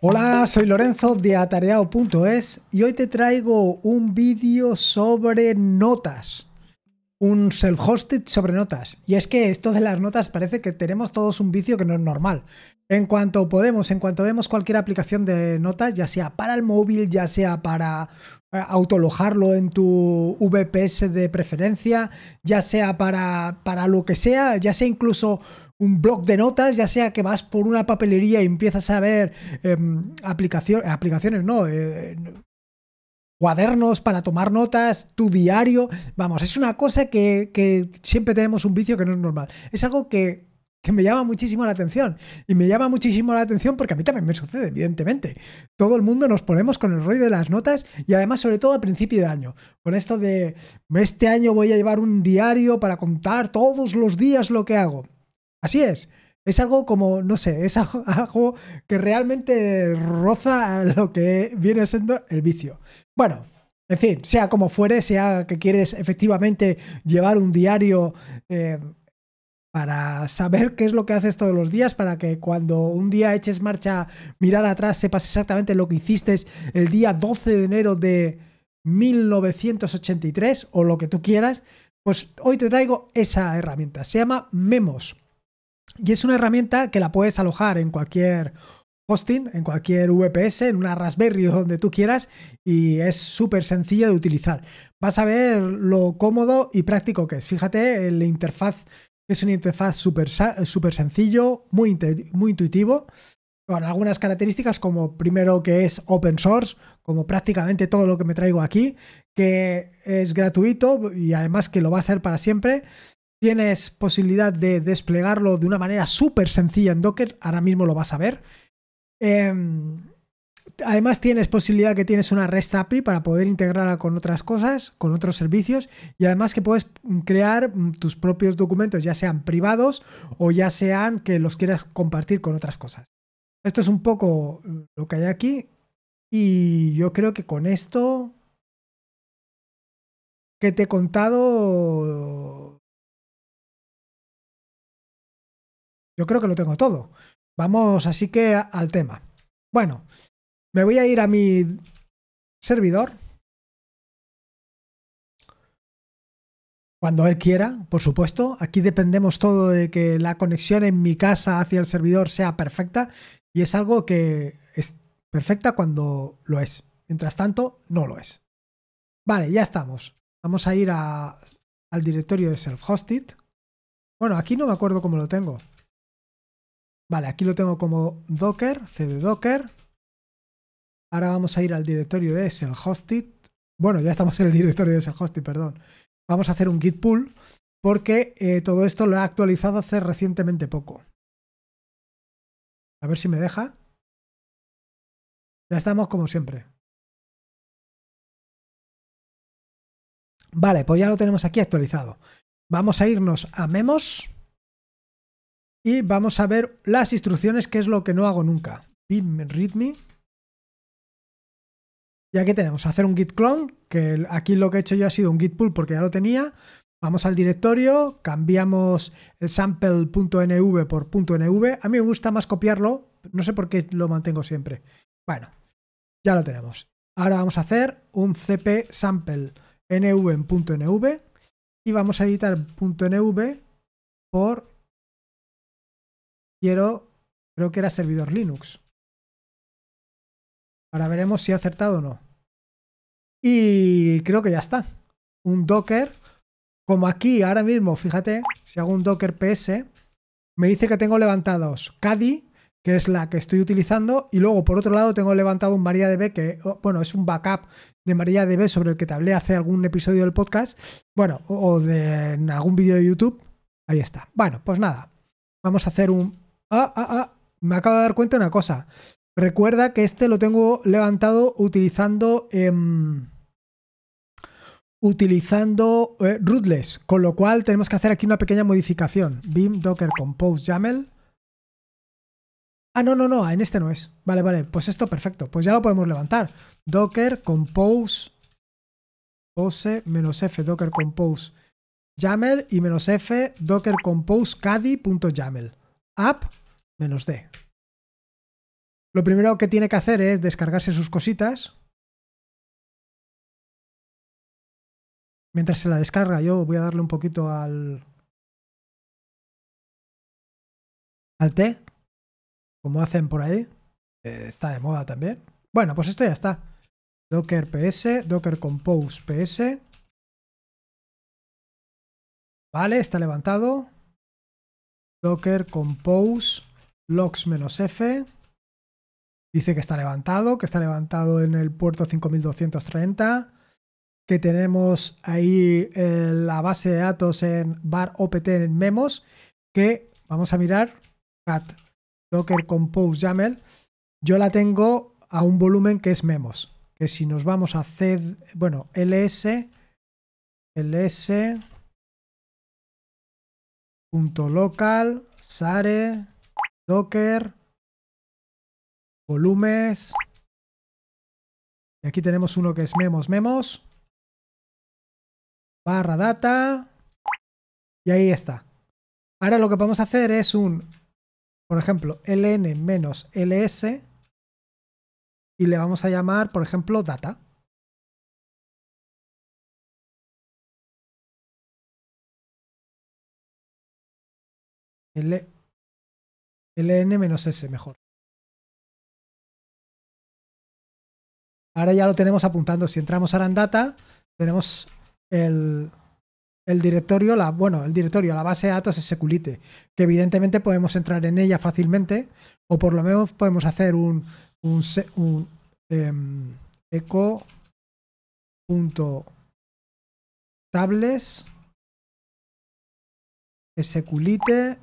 Hola, soy Lorenzo de atareado.es y hoy te traigo un vídeo sobre notas. Un self-hosted sobre notas. Y es que esto de las notas parece que tenemos todos un vicio que no es normal. En cuanto podemos, en cuanto vemos cualquier aplicación de notas, ya sea para el móvil, ya sea para eh, autolojarlo en tu VPS de preferencia, ya sea para, para lo que sea, ya sea incluso un blog de notas, ya sea que vas por una papelería y empiezas a ver em, aplicaciones, no, eh, cuadernos para tomar notas, tu diario, vamos, es una cosa que, siempre tenemos un vicio que no es normal. Es algo que que me llama muchísimo la atención. Y me llama muchísimo la atención porque a mí también me sucede, evidentemente. Todo el mundo nos ponemos con el rollo de las notas y además sobre todo a principio de año. Con esto de este año voy a llevar un diario para contar todos los días lo que hago. Así es. Es algo como, no sé, es algo, que realmente roza lo que viene siendo el vicio. Bueno, en fin, sea como fuere, sea que quieres efectivamente llevar un diario eh, para saber qué es lo que haces todos los días, para que cuando un día eches marcha, mirada atrás, sepas exactamente lo que hiciste el día 12 de enero de 1983 o lo que tú quieras, pues hoy te traigo esa herramienta. Se llama Memos. Y es una herramienta que la puedes alojar en cualquier hosting, en cualquier VPS, en una Raspberry o donde tú quieras y es súper sencilla de utilizar. Vas a ver lo cómodo y práctico que es. Fíjate, la interfaz es una interfaz súper sencillo, muy, muy intuitivo, con algunas características como primero que es open source, como prácticamente todo lo que me traigo aquí, que es gratuito y además que lo va a ser para siempre Tienes posibilidad de desplegarlo de una manera súper sencilla en Docker, ahora mismo lo vas a ver. Em, además tienes posibilidad que tienes una REST API para poder integrarla con otras cosas, con otros servicios y además que puedes crear mm, tus propios documentos, ya sean privados o ya sean que los quieras compartir con otras cosas. Esto es un poco lo que hay aquí y yo creo que con esto que te he contado Yo creo que lo tengo todo. Vamos así que al tema. Bueno, me voy a ir a mi servidor. Cuando él quiera, por supuesto. Aquí dependemos todo de que la conexión en mi casa hacia el servidor sea perfecta. Y es algo que es perfecta cuando lo es. Mientras tanto, no lo es. Vale, ya estamos. Vamos a ir al directorio de self-hosted. Bueno, aquí no me acuerdo cómo lo tengo. Vale, aquí lo tengo como docker, cd docker. Ahora vamos a ir al directorio de selhostit. Bueno, ya estamos en el directorio de selhostit, perdón. Vamos a hacer un git pull porque eh, todo esto lo he actualizado hace recientemente poco. A ver si me deja. Ya estamos como siempre. Vale, pues ya lo tenemos aquí actualizado. Vamos a irnos a Memos. Y vamos a ver las instrucciones, que es lo que no hago nunca. readme. Y aquí tenemos hacer un git clone, que aquí lo que he hecho yo ha sido un git pull porque ya lo tenía. Vamos al directorio, cambiamos el sample.nv por .nv. A mí me gusta más copiarlo, no sé por qué lo mantengo siempre. Bueno, ya lo tenemos. Ahora vamos a hacer un cp sample nv en .nv y vamos a editar .nv por quiero, creo que era servidor Linux. Ahora veremos si ha acertado o no. Y creo que ya está. Un Docker, como aquí ahora mismo, fíjate, si hago un Docker PS, me dice que tengo levantados Cadi, que es la que estoy utilizando, y luego por otro lado tengo levantado un MariaDB, que bueno, es un backup de MariaDB sobre el que te hablé hace algún episodio del podcast, bueno, o de algún vídeo de YouTube. Ahí está. Bueno, pues nada, vamos a hacer un ah, ah, ah, me acabo de dar cuenta de una cosa. Recuerda que este lo tengo levantado utilizando. Em, utilizando eh, rootless, con lo cual tenemos que hacer aquí una pequeña modificación. bim Docker Compose YAML. Ah, no, no, no, en este no es. Vale, vale, pues esto perfecto. Pues ya lo podemos levantar. Docker Compose pose menos f docker compose YAML y menos f docker compose yaml app menos D. Lo primero que tiene que hacer es descargarse sus cositas. Mientras se la descarga, yo voy a darle un poquito al, al T. como hacen por ahí. Eh, está de moda también. Bueno, pues esto ya está. Docker PS, Docker Compose PS. Vale, está levantado. Docker Compose logs-f. Dice que está levantado, que está levantado en el puerto 5230, que tenemos ahí eh, la base de datos en bar opt en memos, que vamos a mirar cat docker compose YAML. Yo la tengo a un volumen que es memos, que si nos vamos a c, bueno, ls .local sare Docker, volúmenes. Y aquí tenemos uno que es memos, memos. Barra data. Y ahí está. Ahora lo que podemos hacer es un, por ejemplo, ln-ls menos y le vamos a llamar, por ejemplo, data. L LN-S mejor. Ahora ya lo tenemos apuntando. Si entramos a en data, tenemos el, directorio, la, bueno, el directorio, la base de datos es Seculite, que evidentemente podemos entrar en ella fácilmente, o por lo menos podemos hacer un, un, un em, tables seculite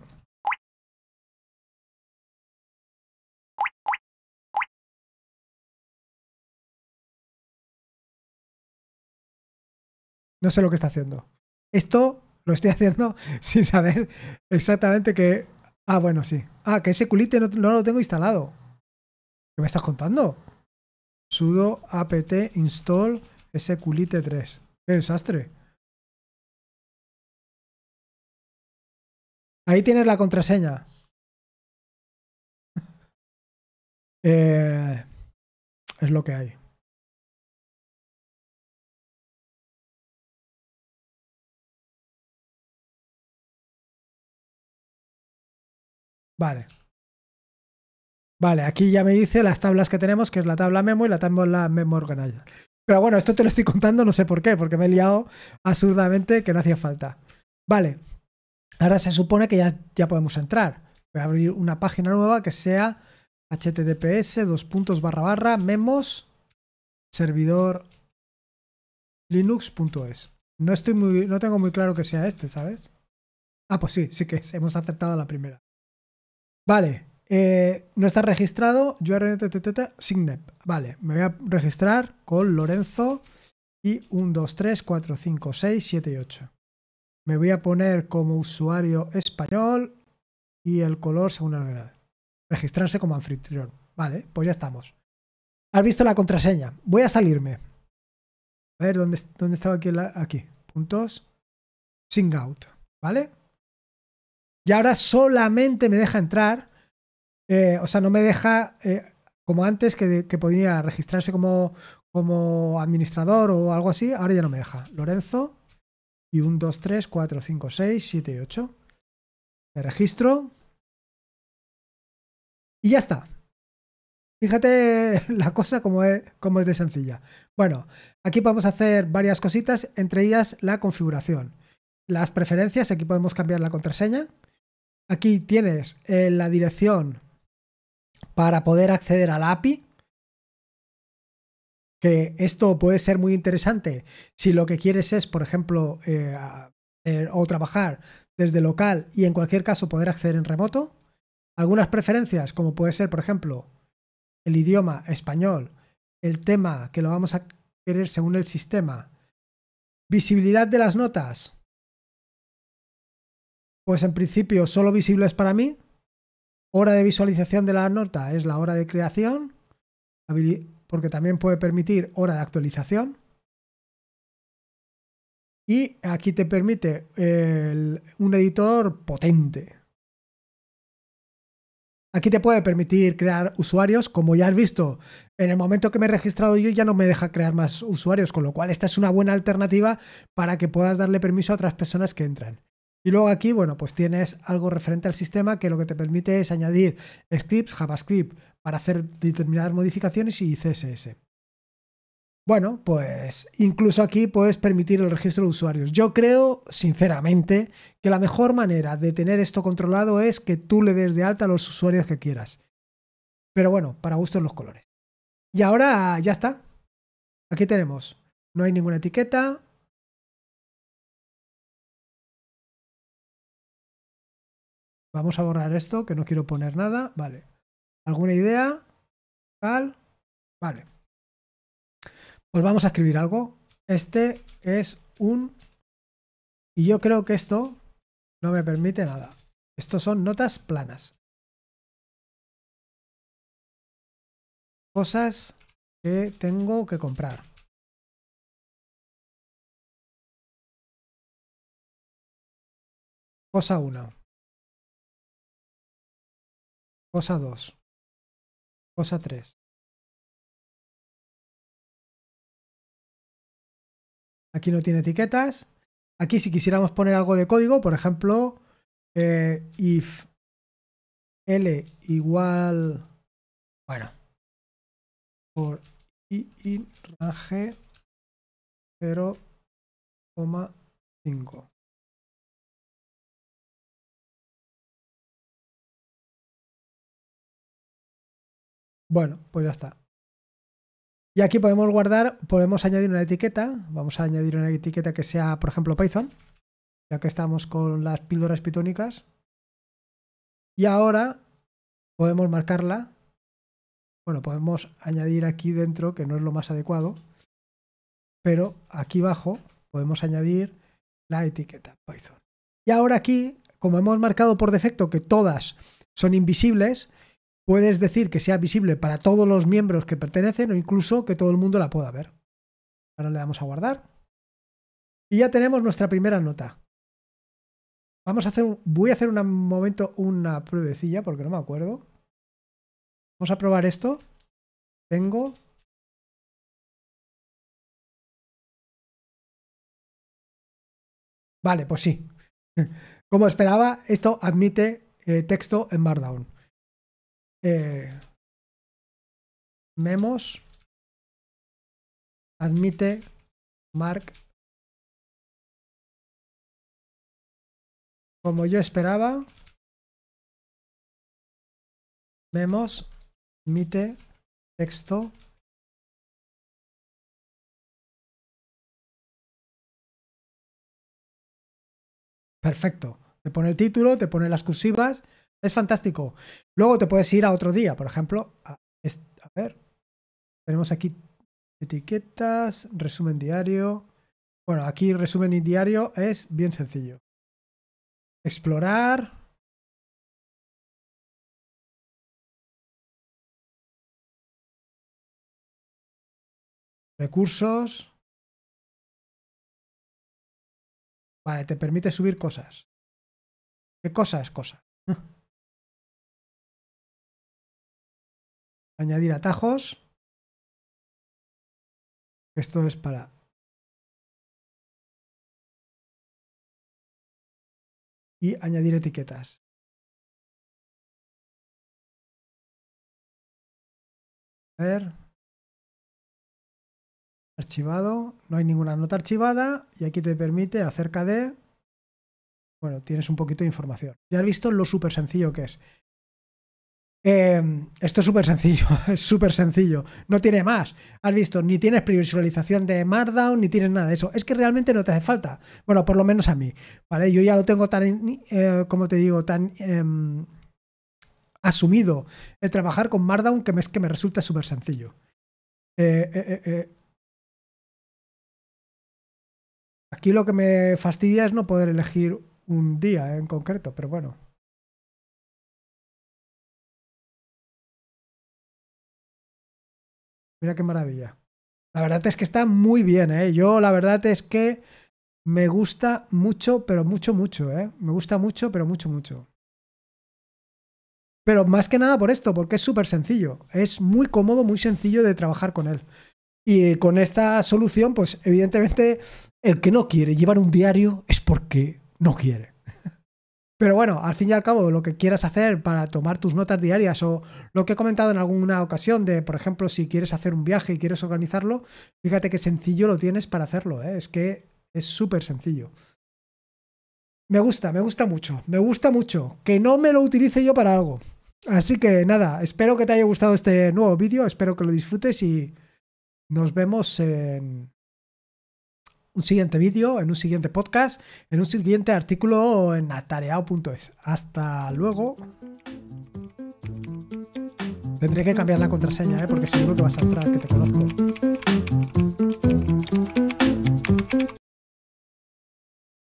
no sé lo que está haciendo. Esto lo estoy haciendo sin saber exactamente qué Ah, bueno, sí. Ah, que ese culite no, lo tengo instalado. ¿Qué me estás contando? Sudo apt install sculite 3. ¡Qué desastre! Ahí tienes la contraseña. Eh, es lo que hay. Vale. Vale, aquí ya me dice las tablas que tenemos, que es la tabla memo y la tabla memo organizer. Pero bueno, esto te lo estoy contando, no sé por qué, porque me he liado absurdamente que no hacía falta. Vale, ahora se supone que ya, ya podemos entrar. Voy a abrir una página nueva que sea https dos barra barra memos servidor linux.es. No estoy muy, no tengo muy claro que sea este, ¿sabes? Ah, pues sí, sí que hemos acertado la primera. Vale, eh, no está registrado. Yo Signep. Vale, me voy a registrar con Lorenzo y 1, 2, 3, 4, 5, 6, 7 y 8. Me voy a poner como usuario español y el color según la novedad. Registrarse como anfitrión. Vale, pues ya estamos. Has visto la contraseña. Voy a salirme. A ver, ¿dónde, estaba aquí? Puntos. Sing out. ¿Vale? y ahora solamente me deja entrar, eh, o sea, no me deja eh, como antes que, podría podía registrarse como, como administrador o algo así, ahora ya no me deja. Lorenzo, y 1, 2, 3, 4, 5, 6, 7 y 8. Me registro. Y ya está. Fíjate la cosa como es, como es de sencilla. Bueno, aquí podemos hacer varias cositas, entre ellas la configuración. Las preferencias, aquí podemos cambiar la contraseña. Aquí tienes eh, la dirección para poder acceder a la API. Que esto puede ser muy interesante si lo que quieres es, por ejemplo, eh, eh, o trabajar desde local y en cualquier caso poder acceder en remoto. Algunas preferencias, como puede ser, por ejemplo, el idioma español, el tema que lo vamos a querer según el sistema, visibilidad de las notas, pues en principio solo visible es para mí. Hora de visualización de la nota es la hora de creación, porque también puede permitir hora de actualización. Y aquí te permite un editor potente. Aquí te puede permitir crear usuarios, como ya has visto, en el momento que me he registrado yo ya no me deja crear más usuarios, con lo cual esta es una buena alternativa para que puedas darle permiso a otras personas que entran. Y luego aquí, bueno, pues tienes algo referente al sistema que lo que te permite es añadir scripts, JavaScript para hacer determinadas modificaciones y CSS. Bueno, pues incluso aquí puedes permitir el registro de usuarios. Yo creo, sinceramente, que la mejor manera de tener esto controlado es que tú le des de alta a los usuarios que quieras. Pero bueno, para gustos los colores. Y ahora ya está. Aquí tenemos. No hay ninguna etiqueta, Vamos a borrar esto, que no quiero poner nada. Vale. ¿Alguna idea? ¿Tal? Vale. Pues vamos a escribir algo. Este es un... Y yo creo que esto no me permite nada. Estos son notas planas. Cosas que tengo que comprar. Cosa 1. Cosa 2. Cosa 3. Aquí no tiene etiquetas. Aquí si quisiéramos poner algo de código, por ejemplo, eh, if L igual... Bueno. Por i, range 0,5. Bueno, pues ya está. Y aquí podemos guardar, podemos añadir una etiqueta. Vamos a añadir una etiqueta que sea, por ejemplo, Python, ya que estamos con las píldoras pitónicas. Y ahora podemos marcarla. Bueno, podemos añadir aquí dentro, que no es lo más adecuado, pero aquí abajo podemos añadir la etiqueta Python. Y ahora aquí, como hemos marcado por defecto que todas son invisibles, puedes decir que sea visible para todos los miembros que pertenecen o incluso que todo el mundo la pueda ver. Ahora le damos a guardar. Y ya tenemos nuestra primera nota. Vamos a hacer voy a hacer un momento una pruebecilla porque no me acuerdo. Vamos a probar esto. Tengo. Vale, pues sí. Como esperaba, esto admite eh, texto en Markdown. Eh, memos admite mark como yo esperaba memos admite texto perfecto te pone el título te pone las cursivas es fantástico. Luego te puedes ir a otro día, por ejemplo, a, ver, tenemos aquí etiquetas, resumen diario. Bueno, aquí resumen diario es bien sencillo. Explorar. Recursos. Vale, te permite subir cosas. ¿Qué cosas? Cosas. añadir atajos. Esto es para y añadir etiquetas. ver. Archivado. No hay ninguna nota archivada y aquí te permite acerca de... Bueno, tienes un poquito de información. Ya has visto lo súper sencillo que es. Em, esto es súper sencillo, es súper sencillo. No tiene más. Has visto, ni tienes previsualización de Markdown, ni tienes nada de eso. Es que realmente no te hace falta. Bueno, por lo menos a mí. ¿vale? Yo ya lo tengo tan, eh, como te digo, tan em, asumido el trabajar con Markdown que que me resulta súper sencillo. Eh, eh, Aquí lo que me fastidia es no poder elegir un día en concreto, pero bueno. Mira qué maravilla. La verdad es que está muy bien, ¿eh? Yo la verdad es que me gusta mucho, pero mucho, mucho, ¿eh? Me gusta mucho, pero mucho, mucho. Pero más que nada por esto, porque es súper sencillo. Es muy cómodo, muy sencillo de trabajar con él. Y eh, con esta solución, pues evidentemente el que no quiere llevar un diario es porque no quiere. Pero bueno, al fin y al cabo, lo que quieras hacer para tomar tus notas diarias o lo que he comentado en alguna ocasión de, por ejemplo, si quieres hacer un viaje y quieres organizarlo, fíjate qué sencillo lo tienes para hacerlo. ¿eh? Es que es súper sencillo. Me gusta, me gusta mucho, me gusta mucho. Que no me lo utilice yo para algo. Así que nada, espero que te haya gustado este nuevo vídeo, espero que lo disfrutes y nos vemos en un siguiente vídeo, en un siguiente podcast, en un siguiente artículo en atareado.es. Hasta luego. Tendré que cambiar la contraseña, ¿eh? porque seguro que vas a entrar, que te conozco.